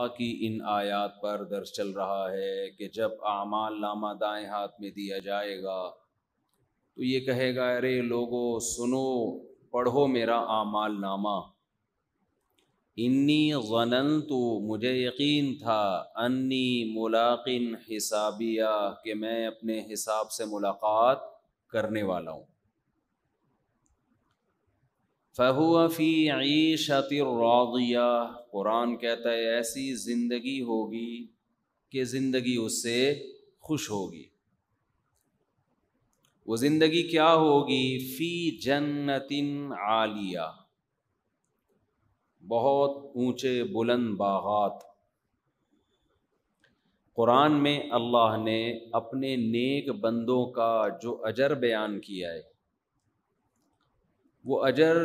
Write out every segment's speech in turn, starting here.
की इन आयात पर दर्ज चल रहा है कि जब आमाल नामा दाएं हाथ में दिया जाएगा तो ये कहेगा अरे लोगो सुनो पढ़ो मेरा आमाल नामा इन्नी गनन तो मुझे यकीन था अन्नी मुलाकिन हिसाबिया कि मैं अपने हिसाब से मुलाकात करने वाला हूँ फ़हुआ फ़ी ईशत कुरान कहता है ऐसी ज़िंदगी होगी कि ज़िंदगी उससे खुश होगी वो ज़िंदगी क्या होगी फ़ी जन्नतिन आलिया बहुत ऊंचे बुलंद बागात कुरान में अल्लाह ने अपने नेक बंदों का जो अजर बयान किया है वो अजर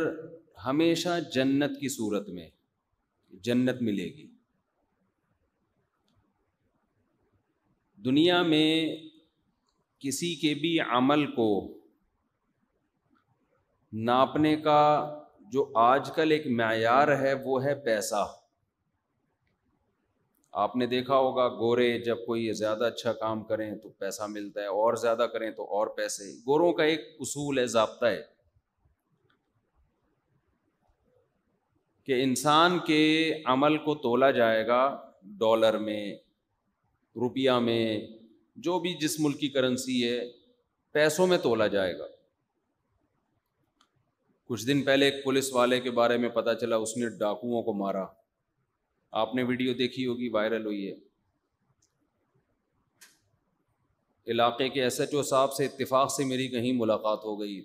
हमेशा जन्नत की सूरत में जन्नत मिलेगी दुनिया में किसी के भी अमल को नापने का जो आजकल एक मैार है वो है पैसा आपने देखा होगा गोरे जब कोई ज़्यादा अच्छा काम करें तो पैसा मिलता है और ज़्यादा करें तो और पैसे गोरों का एक उसूल है ज़ाबता है कि इंसान के अमल को तोला जाएगा डॉलर में रुपया में जो भी जिस मुल्क की करेंसी है पैसों में तोला जाएगा कुछ दिन पहले एक पुलिस वाले के बारे में पता चला उसने डाकुओं को मारा आपने वीडियो देखी होगी वायरल हुई है इलाके के एसएचओ साहब से इत्तेफाक से मेरी कहीं मुलाकात हो गई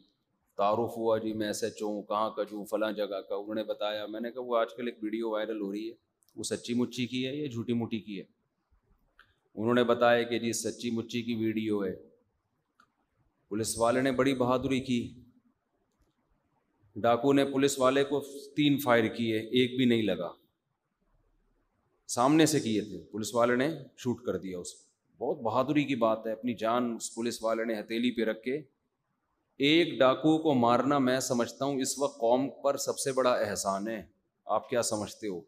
तारुफ हुआ जी मैं ऐसे चो हूँ कहाँ का जूँ फला जगह का उन्होंने बताया मैंने कहा वो आजकल एक वीडियो वायरल हो रही है वो सच्ची मुच्ची की है या झूठी मूठी की है उन्होंने बताया कि जी सच्ची मुच्ची की वीडियो है पुलिस वाले ने बड़ी बहादुरी की डाकू ने पुलिस वाले को तीन फायर किए एक भी नहीं लगा सामने से किए थे पुलिस वाले ने शूट कर दिया उसको बहुत बहादुरी की बात है अपनी जान उस पुलिस वाले ने हथेली पे रख के एक डाकू को मारना मैं समझता हूं इस वक्त कौम पर सबसे बड़ा एहसान है आप क्या समझते हो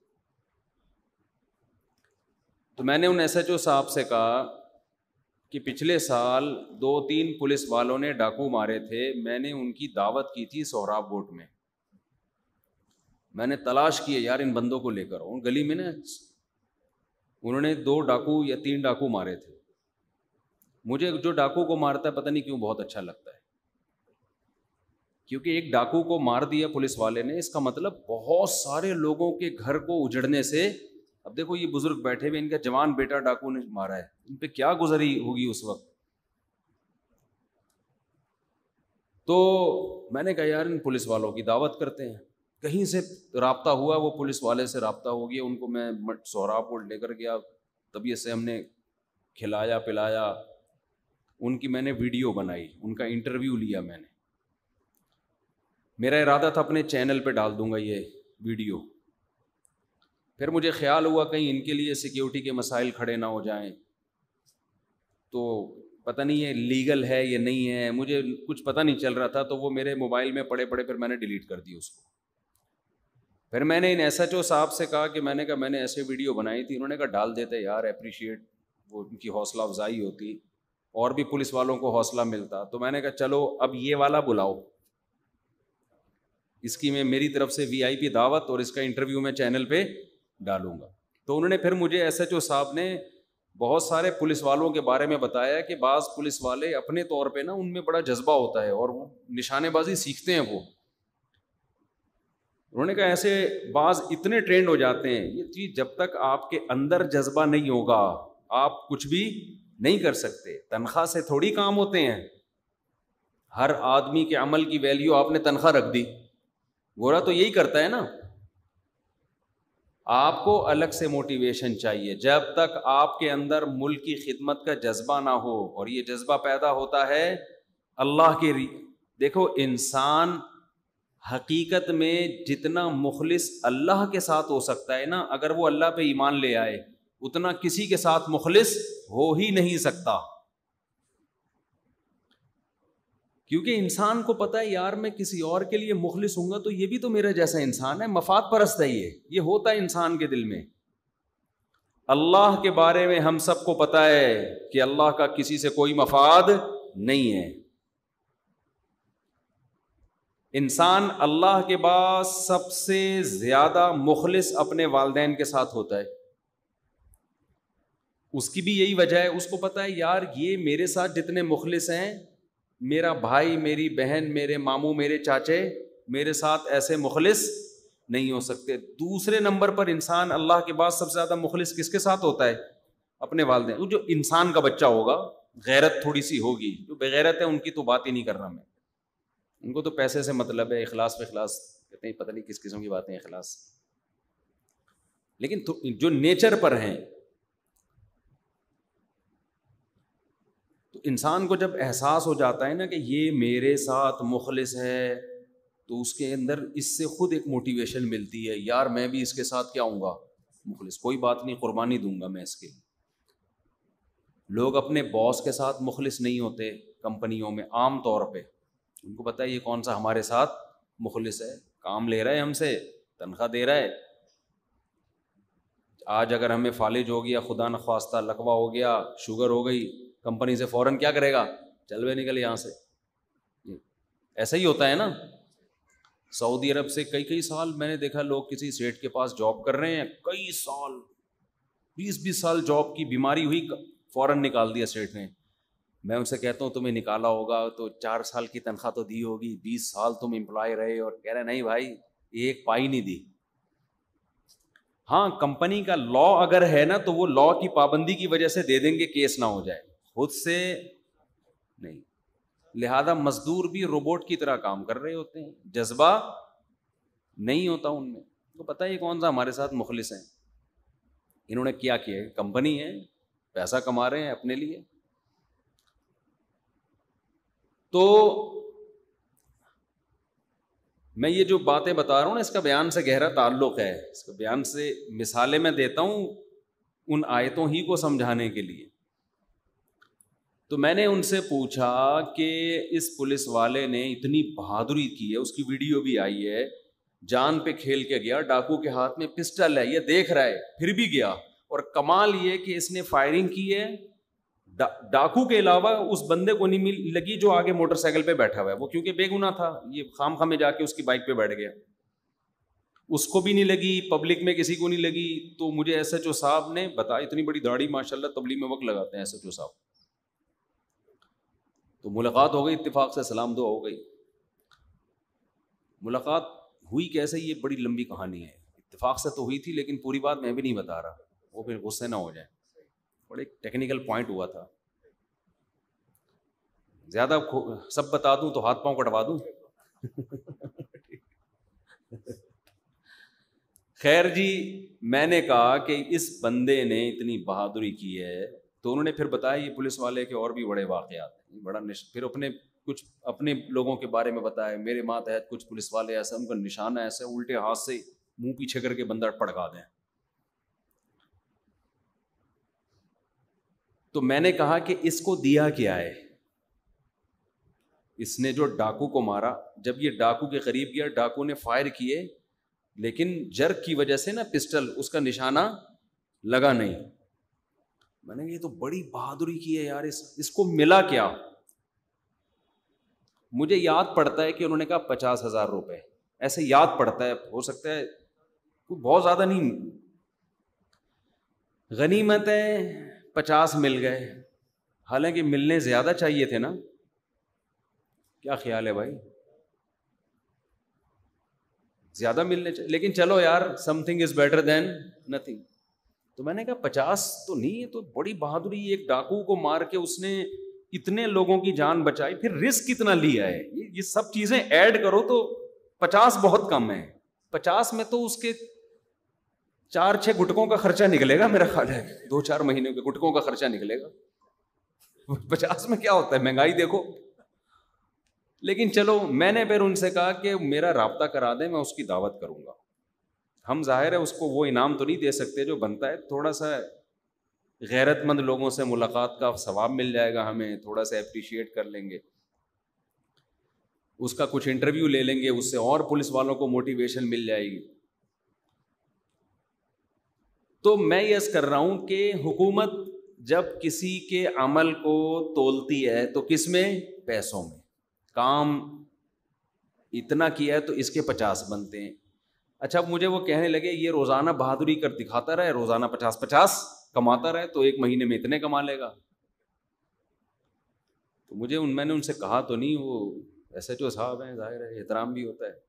तो मैंने उन एस एच ओ साहब से कहा कि पिछले साल दो तीन पुलिस वालों ने डाकू मारे थे मैंने उनकी दावत की थी सोहराब बोट में मैंने तलाश किए यार इन बंदों को लेकर उन गली में ना उन्होंने दो डाकू या तीन डाकू मारे थे मुझे जो डाकू को मारता है पता नहीं क्यों बहुत अच्छा लगता क्योंकि एक डाकू को मार दिया पुलिस वाले ने इसका मतलब बहुत सारे लोगों के घर को उजड़ने से अब देखो ये बुजुर्ग बैठे हुए इनका जवान बेटा डाकू ने मारा है इन पे क्या गुजरी होगी उस वक्त तो मैंने कहा यार इन पुलिस वालों की दावत करते हैं कहीं से रबता हुआ वो पुलिस वाले से रबता हो गया उनको मैं सोहरापुर लेकर गया तबीयत से हमने खिलाया पिलाया उनकी मैंने वीडियो बनाई उनका इंटरव्यू लिया मैंने मेरा इरादा था अपने चैनल पे डाल दूंगा ये वीडियो फिर मुझे ख्याल हुआ कहीं इनके लिए सिक्योरिटी के मसाइल खड़े ना हो जाएं तो पता नहीं ये लीगल है ये नहीं है मुझे कुछ पता नहीं चल रहा था तो वो मेरे मोबाइल में पड़े पड़े फिर मैंने डिलीट कर दी उसको फिर मैंने इन एस एच ओ साहब से कहा कि मैंने कहा मैंने ऐसे वीडियो बनाई थी उन्होंने कहा डाल देते यार अप्रिशिएट वो उनकी हौसला अफजाई होती और भी पुलिस वालों को हौसला मिलता तो मैंने कहा चलो अब ये वाला बुलाओ इसकी मैं मेरी तरफ से वीआईपी दावत और इसका इंटरव्यू मैं चैनल पे डालूंगा तो उन्होंने फिर मुझे एस एसएचओ साहब ने बहुत सारे पुलिस वालों के बारे में बताया कि बाज़ पुलिस वाले अपने तौर पे ना उनमें बड़ा जज्बा होता है और वो निशानेबाजी सीखते हैं वो उन्होंने कहा ऐसे बाज इतने ट्रेंड हो जाते हैं ये चीज जब तक आपके अंदर जज्बा नहीं होगा आप कुछ भी नहीं कर सकते तनख्वाह से थोड़ी काम होते हैं हर आदमी के अमल की वैल्यू आपने तनख्वाह रख दी गोरा तो यही करता है ना आपको अलग से मोटिवेशन चाहिए जब तक आपके अंदर मुल्क की खिदमत का जज्बा ना हो और ये जज्बा पैदा होता है अल्लाह के री देखो इंसान हकीकत में जितना मुखलिस अल्लाह के साथ हो सकता है ना अगर वो अल्लाह पे ईमान ले आए उतना किसी के साथ मुखलिस हो ही नहीं सकता क्योंकि इंसान को पता है यार मैं किसी और के लिए मुखलिस हूंगा तो ये भी तो मेरा जैसा इंसान है मफाद परस्त है ये ये होता है इंसान के दिल में अल्लाह के बारे में हम सबको पता है कि अल्लाह का किसी से कोई मफाद नहीं है इंसान अल्लाह के बाद सबसे ज़्यादा मुखलिस अपने वालदेन के साथ होता है उसकी भी यही वजह है उसको पता है यार ये मेरे साथ जितने मुखलिस हैं मेरा भाई मेरी बहन मेरे मामू मेरे चाचे मेरे साथ ऐसे मुखलिस नहीं हो सकते दूसरे नंबर पर इंसान अल्लाह के बाद सबसे ज़्यादा मुखलिस किसके साथ होता है अपने वालदे वो जो इंसान का बच्चा होगा गैरत थोड़ी सी होगी जो बेगैरत है उनकी तो बात ही नहीं कर रहा मैं उनको तो पैसे से मतलब है अखलास में अखलास कहते हैं पता नहीं किस किस्म की बातें अखलास लेकिन जो नेचर पर हैं इंसान को जब एहसास हो जाता है ना कि ये मेरे साथ मुखलिस है तो उसके अंदर इससे ख़ुद एक मोटिवेशन मिलती है यार मैं भी इसके साथ क्या आऊँगा मुखलिस कोई बात नहीं कुर्बानी दूंगा मैं इसके लिए लोग अपने बॉस के साथ मुखलिस नहीं होते कंपनियों में आम तौर पे उनको पता है ये कौन सा हमारे साथ मुखलिस है काम ले रहा है हमसे तनख्वाह दे रहा है आज अगर हमें फालिज हो गया खुदा नख्वास्ता लकवा हो गया शुगर हो गई कंपनी से फ़ौरन क्या करेगा चल वे निकले यहाँ से ऐसा ही होता है ना सऊदी अरब से कई कई साल मैंने देखा लोग किसी सेठ के पास जॉब कर रहे हैं कई साल बीस बीस साल जॉब की बीमारी हुई फ़ौरन निकाल दिया सेठ ने मैं उनसे कहता हूँ तुम्हें निकाला होगा तो चार साल की तनख्वाह तो दी होगी बीस साल तुम एम्प्लॉय रहे और कह रहे नहीं भाई एक पाई नहीं दी हाँ कंपनी का लॉ अगर है ना तो वो लॉ की पाबंदी की वजह से दे देंगे केस ना हो जाए खुद से नहीं लिहाजा मजदूर भी रोबोट की तरह काम कर रहे होते हैं जज्बा नहीं होता उनमें तो पता ही कौन सा हमारे साथ मुखलिस हैं इन्होंने क्या किया है कंपनी है पैसा कमा रहे हैं अपने लिए तो मैं ये जो बातें बता रहा हूं ना इसका बयान से गहरा ताल्लुक है इसका बयान से मिसाले में देता हूं उन आयतों ही को समझाने के लिए तो मैंने उनसे पूछा कि इस पुलिस वाले ने इतनी बहादुरी की है उसकी वीडियो भी आई है जान पे खेल के गया डाकू के हाथ में पिस्टल है ये देख रहा है फिर भी गया और कमाल ये कि इसने फायरिंग की है डा, डाकू के अलावा उस बंदे को नहीं मिल लगी जो आगे मोटरसाइकिल पे बैठा हुआ है वो क्योंकि बेगुना था ये खाम खामे जाके उसकी बाइक पे बैठ गया उसको भी नहीं लगी पब्लिक में किसी को नहीं लगी तो मुझे एस एच ओ साहब ने बताया इतनी बड़ी दाढ़ी माशाल्लाह तबली में वक्त लगाते हैं एस एच ओ साहब तो मुलाकात हो गई इतफाक से सलाम दो हो गई मुलाकात हुई कैसे ये बड़ी लंबी कहानी है इतफाक से तो हुई थी लेकिन पूरी बात मैं भी नहीं बता रहा वो फिर गुस्से ना हो जाए बड़े टेक्निकल पॉइंट हुआ था ज़्यादा सब बता दूं तो हाथ पांव कटवा दूं खैर जी मैंने कहा कि इस बंदे ने इतनी बहादुरी की है तो उन्होंने फिर बताया ये पुलिस वाले के और भी बड़े वाक़ हैं बड़ा फिर अपने कुछ अपने लोगों के बारे में बताया मेरे मातहत कुछ पुलिस वाले ऐसे उनका निशाना ऐसे उल्टे हाथ से मुंह पीछे करके बंदा पड़का दें तो मैंने कहा कि इसको दिया क्या है इसने जो डाकू को मारा जब ये डाकू के करीब गया डाकू ने फायर किए लेकिन जर्क की वजह से ना पिस्टल उसका निशाना लगा नहीं मैंने ये तो बड़ी बहादुरी की है यार इस इसको मिला क्या मुझे याद पड़ता है कि उन्होंने कहा पचास हजार रुपए ऐसे याद पड़ता है हो सकता है तो बहुत ज़्यादा नहीं गनीमत है पचास मिल गए हालांकि मिलने ज़्यादा चाहिए थे ना क्या ख्याल है भाई ज़्यादा मिलने चाहिए लेकिन चलो यार something is better than nothing तो मैंने कहा पचास तो नहीं तो बड़ी बहादुरी एक डाकू को मार के उसने इतने लोगों की जान बचाई फिर रिस्क कितना लिया है ये, ये सब चीज़ें ऐड करो तो पचास बहुत कम है पचास में तो उसके चार छः गुटकों का खर्चा निकलेगा मेरा ख्याल है दो चार महीने के गुटकों का खर्चा निकलेगा पचास में क्या होता है महंगाई देखो लेकिन चलो मैंने फिर उनसे कहा कि मेरा रबता करा दे मैं उसकी दावत करूंगा हम जाहिर है उसको वो इनाम तो नहीं दे सकते जो बनता है थोड़ा सा गैरतमंद लोगों से मुलाकात का सवाब मिल जाएगा हमें थोड़ा सा अप्रिशिएट कर लेंगे उसका कुछ इंटरव्यू ले लेंगे उससे और पुलिस वालों को मोटिवेशन मिल जाएगी तो मैं यस कर रहा हूं कि हुकूमत जब किसी के अमल को तोलती है तो किस में पैसों में काम इतना किया है तो इसके पचास बनते हैं अच्छा अब मुझे वो कहने लगे ये रोज़ाना बहादुरी कर दिखाता रहे रोज़ाना पचास पचास कमाता रहे तो एक महीने में इतने कमा लेगा तो मुझे उन मैंने उनसे कहा तो नहीं वो एस एच ओ साहब हैं जाहिर है एहतराम भी होता है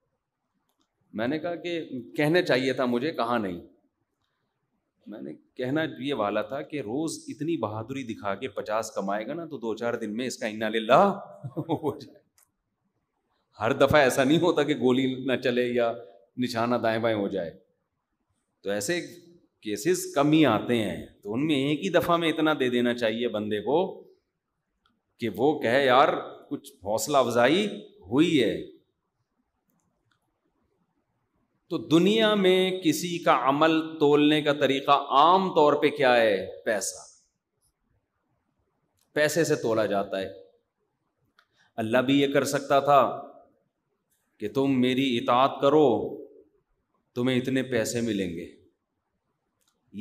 मैंने कहा कि कहने चाहिए था मुझे कहा नहीं मैंने कहना ये वाला था कि रोज़ इतनी बहादुरी दिखा के पचास कमाएगा ना तो दो चार दिन में इसका इन्ना ला हो जाए हर दफ़ा ऐसा नहीं होता कि गोली ना चले या निशाना दाएं बाएं हो जाए तो ऐसे केसेस कम ही आते हैं तो उनमें एक ही दफ़ा में इतना दे देना चाहिए बंदे को कि वो कहे यार कुछ हौसला अफजाई हुई है तो दुनिया में किसी का अमल तोलने का तरीका आम तौर पे क्या है पैसा पैसे से तोला जाता है अल्लाह भी ये कर सकता था कि तुम मेरी इतात करो तुम्हें इतने पैसे मिलेंगे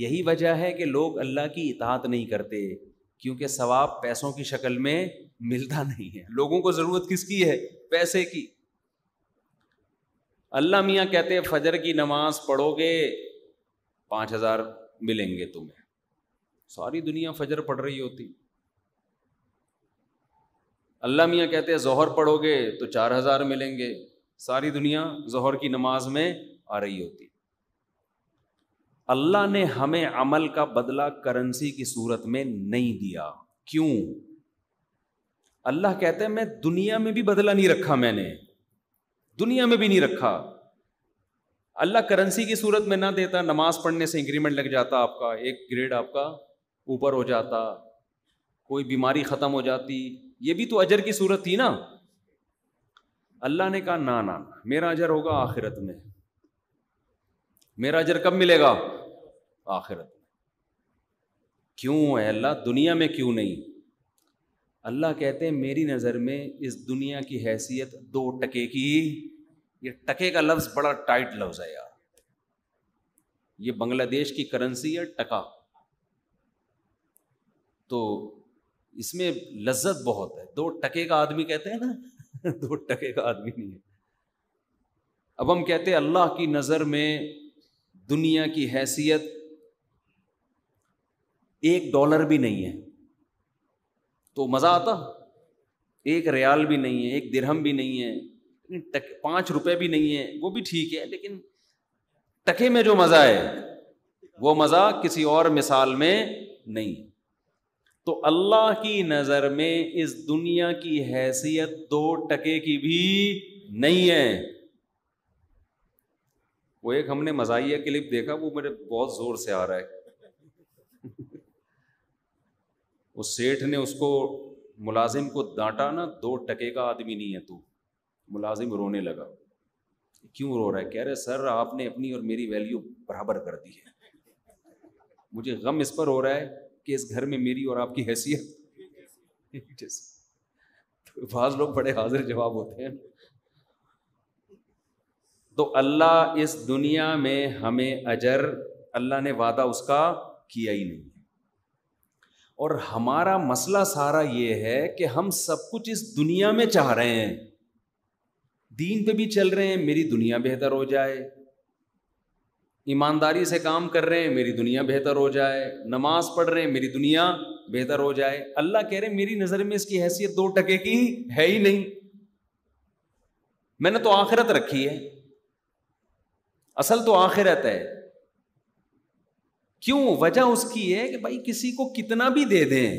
यही वजह है कि लोग अल्लाह की इतात नहीं करते क्योंकि सवाब पैसों की शक्ल में मिलता नहीं है लोगों को ज़रूरत किसकी है पैसे की अल्लाह मियाँ कहते हैं फजर की नमाज पढ़ोगे पांच हज़ार मिलेंगे तुम्हें सारी दुनिया फजर पढ़ रही होती अल्लाह मियाँ कहते हैं जहर पढ़ोगे तो चार हज़ार मिलेंगे सारी दुनिया जहर की नमाज में आ रही होती अल्लाह ने हमें अमल का बदला करेंसी की सूरत में नहीं दिया क्यों अल्लाह कहते हैं मैं दुनिया में भी बदला नहीं रखा मैंने दुनिया में भी नहीं रखा अल्लाह करेंसी की सूरत में ना देता नमाज पढ़ने से इंक्रीमेंट लग जाता आपका एक ग्रेड आपका ऊपर हो जाता कोई बीमारी ख़त्म हो जाती ये भी तो अजर की सूरत थी ना अल्लाह ने कहा ना ना मेरा अजर होगा आखिरत में मेरा अजर कब मिलेगा आखिरत क्यों है अल्लाह दुनिया में क्यों नहीं अल्लाह कहते हैं मेरी नज़र में इस दुनिया की हैसियत दो टके की ये टके का लफ्ज़ बड़ा टाइट लफ्ज़ है यार ये बांग्लादेश की करेंसी है टका तो इसमें लज्जत बहुत है दो टके का आदमी कहते हैं ना दो टके का आदमी नहीं है अब हम कहते हैं अल्लाह की नज़र में दुनिया की हैसियत एक डॉलर भी नहीं है तो मज़ा आता एक रियाल भी नहीं है एक दिरहम भी नहीं है पांच रुपए भी नहीं है वो भी ठीक है लेकिन टके में जो मज़ा है वो मज़ा किसी और मिसाल में नहीं तो अल्लाह की नज़र में इस दुनिया की हैसियत दो टके की भी नहीं है वो एक हमने मजाइया क्लिप देखा वो मेरे बहुत जोर से आ रहा है उस सेठ ने उसको मुलाजिम को डांटा ना दो टके का आदमी नहीं है तू मुलाजिम रोने लगा क्यों रो रहा है कह रहे सर आपने अपनी और मेरी वैल्यू बराबर कर दी है मुझे गम इस पर हो रहा है कि इस घर में मेरी और आपकी हैसियत तो बाज लोग बड़े हाजिर जवाब होते हैं तो अल्लाह इस दुनिया में हमें अजर अल्लाह ने वादा उसका किया ही नहीं और हमारा मसला सारा ये है कि हम सब कुछ इस दुनिया में चाह रहे हैं दीन पे भी चल रहे हैं मेरी दुनिया बेहतर हो जाए ईमानदारी से काम कर रहे हैं मेरी दुनिया बेहतर हो जाए नमाज पढ़ रहे हैं मेरी दुनिया बेहतर हो जाए अल्लाह कह रहे हैं मेरी नज़र में इसकी हैसियत दो टके की है ही नहीं मैंने तो आखिरत रखी है असल तो आखिर रहता है क्यों वजह उसकी है कि भाई किसी को कितना भी दे दें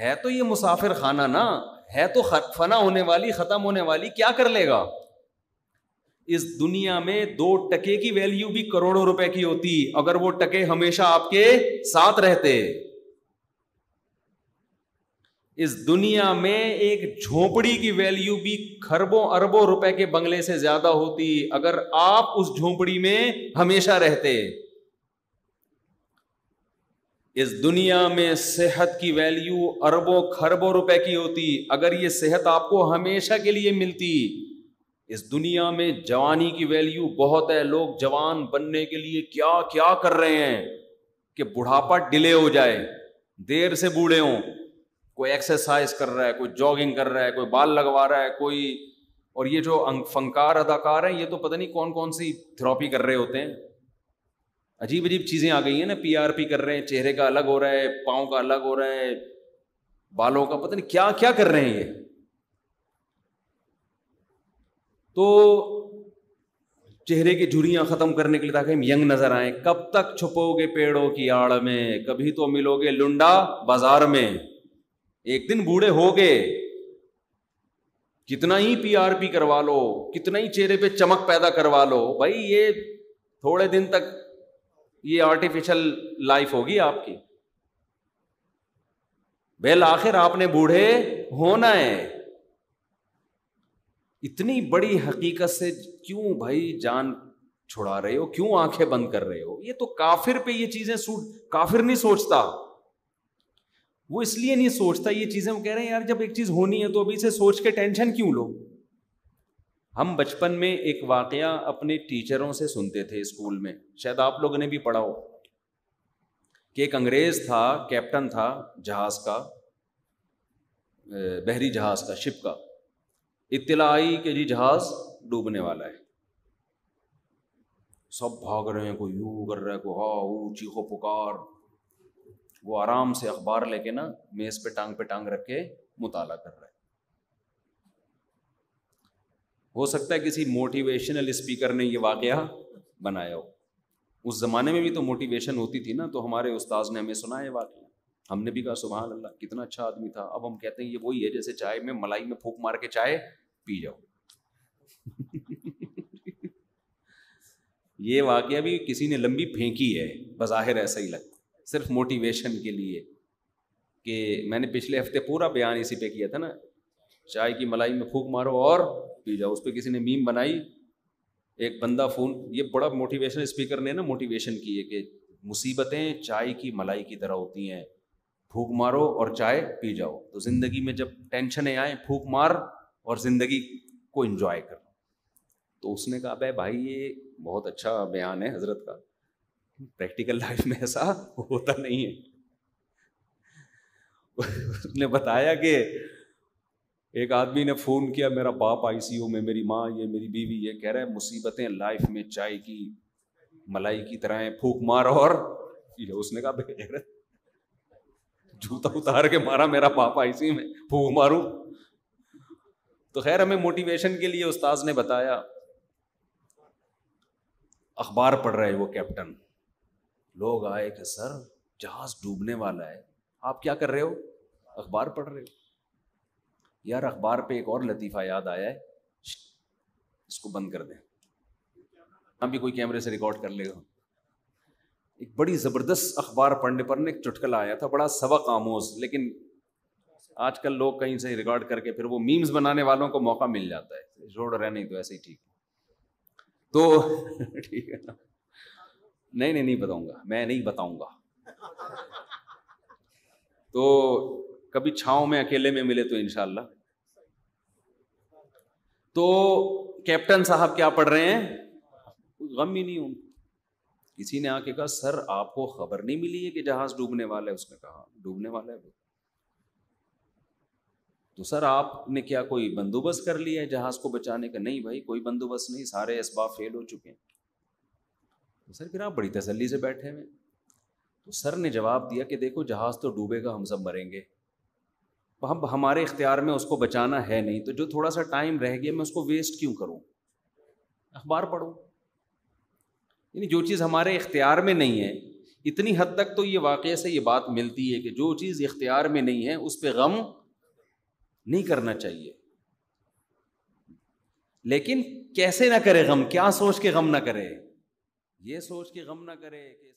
है तो ये मुसाफिर खाना ना है तो फना होने वाली ख़त्म होने वाली क्या कर लेगा इस दुनिया में दो टके की वैल्यू भी करोड़ों रुपए की होती अगर वो टके हमेशा आपके साथ रहते इस दुनिया में एक झोपड़ी की वैल्यू भी खरबों अरबों रुपए के बंगले से ज्यादा होती अगर आप उस झोपड़ी में हमेशा रहते इस दुनिया में सेहत की वैल्यू अरबों खरबों रुपए की होती अगर ये सेहत आपको हमेशा के लिए मिलती इस दुनिया में जवानी की वैल्यू बहुत है लोग जवान बनने के लिए क्या क्या कर रहे हैं कि बुढ़ापा डिले हो जाए देर से बूढ़े हों कोई एक्सरसाइज कर रहा है कोई जॉगिंग कर रहा है कोई बाल लगवा रहा है कोई और ये जो फंकार अदाकार हैं ये तो पता नहीं कौन कौन सी थेरापी कर रहे होते हैं अजीब अजीब चीज़ें आ गई हैं ना पीआरपी कर रहे हैं चेहरे का अलग हो रहा है पाँव का अलग हो रहा है बालों का पता नहीं क्या क्या कर रहे हैं ये तो चेहरे की झुरियां खत्म करने के लिए ताकि हम यंग नजर आए कब तक छुपोगे पेड़ों की आड़ में कभी तो मिलोगे लुंडा बाजार में एक दिन बूढ़े हो गए कितना ही पी आर पी करवा लो कितना ही चेहरे पे चमक पैदा करवा लो भाई ये थोड़े दिन तक ये आर्टिफिशियल लाइफ होगी आपकी बेल आखिर आपने बूढ़े होना है इतनी बड़ी हकीकत से क्यों भाई जान छुड़ा रहे हो क्यों आंखें बंद कर रहे हो ये तो काफिर पे ये चीजें सूट काफिर नहीं सोचता वो इसलिए नहीं सोचता ये चीज़ें वो कह रहे हैं यार जब एक चीज़ होनी है तो अभी से सोच के टेंशन क्यों लो हम बचपन में एक वाक़ अपने टीचरों से सुनते थे स्कूल में शायद आप लोगों ने भी पढ़ा हो कि एक अंग्रेज़ था कैप्टन था जहाज़ का बहरी जहाज़ का शिप का इतला आई कि जी जहाज़ डूबने वाला है सब भाग रहे हैं कोई यू कर रहा है कोई हा ऊ चीखो पुकार वो आराम से अखबार लेके ना मेज पे टांग पे टांग रख के मुताला कर रहे हो सकता है किसी मोटिवेशनल स्पीकर ने ये वाक़ बनाया हो उस ज़माने में भी तो मोटिवेशन होती थी ना तो हमारे उस्ताद ने हमें सुना ये वाक़ हमने भी कहा सुबह अल्लाह कितना अच्छा आदमी था अब हम कहते हैं ये वही है जैसे चाय में मलाई में फूक मार के चाय पी जाओ ये वाक़ भी किसी ने लंबी फेंकी है बज़ाहिर ऐसा ही लगता है सिर्फ मोटिवेशन के लिए कि मैंने पिछले हफ्ते पूरा बयान इसी पे किया था ना चाय की मलाई में फूक मारो और पी जाओ उस पर किसी ने मीम बनाई एक बंदा फ़ोन ये बड़ा मोटिवेशन स्पीकर ने ना मोटिवेशन की है कि मुसीबतें चाय की मलाई की तरह होती हैं फूक मारो और चाय पी जाओ तो ज़िंदगी में जब टेंशनें आए फूक मार और ज़िंदगी को इन्जॉय करो तो उसने कहा भाई ये बहुत अच्छा बयान है हज़रत का प्रैक्टिकल लाइफ में ऐसा होता नहीं है उसने बताया कि एक आदमी ने फ़ोन किया मेरा बाप आईसीयू में मेरी माँ ये मेरी बीवी ये कह रहा है मुसीबतें लाइफ में चाय की मलाई की तरह है फूक मार और ये उसने कहा जूता उतार के मारा मेरा पापा आईसी में फूक मारू तो खैर हमें मोटिवेशन के लिए उस्ताद ने बताया अखबार पढ़ रहे वो कैप्टन लोग आए कि सर जहाज डूबने वाला है आप क्या कर रहे हो अखबार पढ़ रहे हो यार अखबार पे एक और लतीफ़ा याद आया है इसको बंद कर दें हम भी कोई कैमरे से रिकॉर्ड कर लेगा एक बड़ी ज़बरदस्त अखबार पढ़ने पर ना एक चुटकला आया था बड़ा सबक आमोज लेकिन आजकल लोग कहीं से रिकॉर्ड करके फिर वो मीम्स बनाने वालों को मौका मिल जाता है जोड़ रहे नहीं तो ऐसे ही ठीक तो ठीक है ना नहीं नहीं नहीं बताऊंगा मैं नहीं बताऊंगा तो कभी छाव में अकेले में मिले तो इनशाला तो कैप्टन साहब क्या पढ़ रहे हैं गम ही नहीं उनको किसी ने आके कहा सर आपको खबर नहीं मिली है कि जहाज डूबने वाला है उसने कहा डूबने वाला है वो तो सर आपने क्या कोई बंदोबस्त कर लिया है जहाज को बचाने का नहीं भाई कोई बंदोबस्त नहीं सारे इसबाब फेल हो चुके हैं तो सर फिर आप बड़ी तसली से बैठे हुए तो सर ने जवाब दिया कि देखो जहाज़ तो डूबेगा हम सब मरेंगे तो हम हमारे इख्तियार में उसको बचाना है नहीं तो जो थोड़ा सा टाइम रह गया मैं उसको वेस्ट क्यों करूँ अखबार पढ़ू यानी जो चीज़ हमारे इख्तियार में नहीं है इतनी हद तक तो ये वाक़े से ये बात मिलती है कि जो चीज़ इख्तियार में नहीं है उस पर गम नहीं करना चाहिए लेकिन कैसे ना करे गम क्या सोच के गम ना करे ये सोच के गम ना करे कि